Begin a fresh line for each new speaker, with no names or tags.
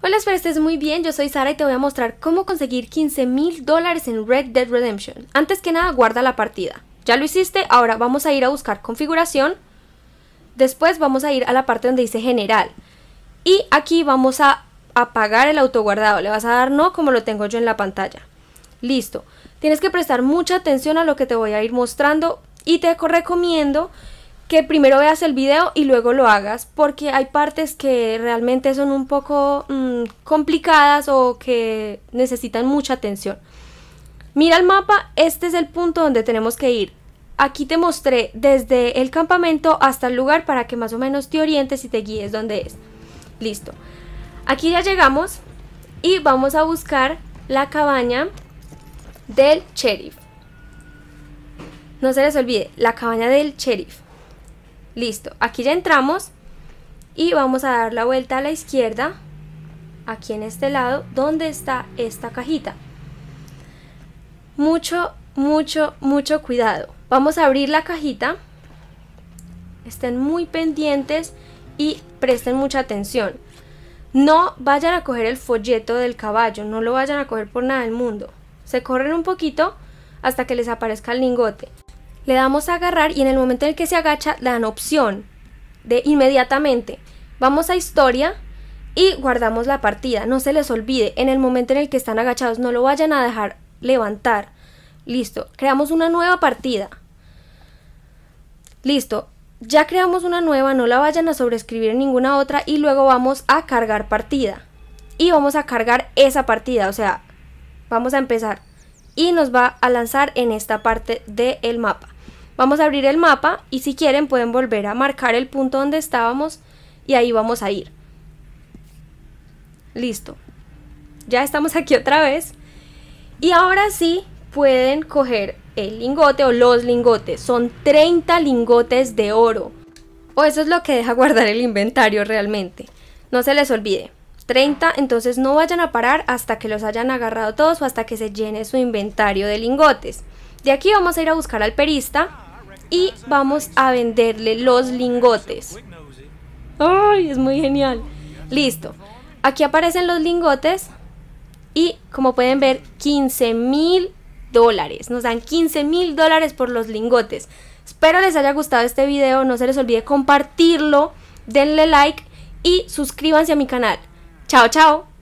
Hola, espero estés muy bien. Yo soy Sara y te voy a mostrar cómo conseguir 15 mil dólares en Red Dead Redemption. Antes que nada, guarda la partida. Ya lo hiciste, ahora vamos a ir a buscar configuración. Después vamos a ir a la parte donde dice general. Y aquí vamos a apagar el autoguardado. Le vas a dar no como lo tengo yo en la pantalla. Listo. Tienes que prestar mucha atención a lo que te voy a ir mostrando y te recomiendo que primero veas el video y luego lo hagas porque hay partes que realmente son un poco... Mm, complicadas o que necesitan mucha atención. Mira el mapa, este es el punto donde tenemos que ir. Aquí te mostré desde el campamento hasta el lugar para que más o menos te orientes y te guíes donde es. Listo. Aquí ya llegamos y vamos a buscar la cabaña del sheriff. No se les olvide, la cabaña del sheriff. Listo, aquí ya entramos y vamos a dar la vuelta a la izquierda aquí en este lado, donde está esta cajita. Mucho, mucho, mucho cuidado. Vamos a abrir la cajita. Estén muy pendientes y presten mucha atención. No vayan a coger el folleto del caballo, no lo vayan a coger por nada del mundo. Se corren un poquito hasta que les aparezca el lingote. Le damos a agarrar y en el momento en el que se agacha dan opción de inmediatamente. Vamos a historia y guardamos la partida. No se les olvide, en el momento en el que están agachados, no lo vayan a dejar levantar. Listo, creamos una nueva partida. Listo, ya creamos una nueva, no la vayan a sobreescribir en ninguna otra y luego vamos a cargar partida. Y vamos a cargar esa partida, o sea, vamos a empezar. Y nos va a lanzar en esta parte del mapa. Vamos a abrir el mapa y si quieren pueden volver a marcar el punto donde estábamos y ahí vamos a ir. Listo. Ya estamos aquí otra vez. Y ahora sí pueden coger el lingote o los lingotes. Son 30 lingotes de oro. O eso es lo que deja guardar el inventario realmente. No se les olvide. 30, entonces no vayan a parar hasta que los hayan agarrado todos o hasta que se llene su inventario de lingotes. De aquí vamos a ir a buscar al perista y vamos a venderle los lingotes. ¡Ay, es muy genial! Listo. Aquí aparecen los lingotes y como pueden ver 15 mil dólares. Nos dan 15 mil dólares por los lingotes. Espero les haya gustado este video, no se les olvide compartirlo, denle like y suscríbanse a mi canal. Chao, chao.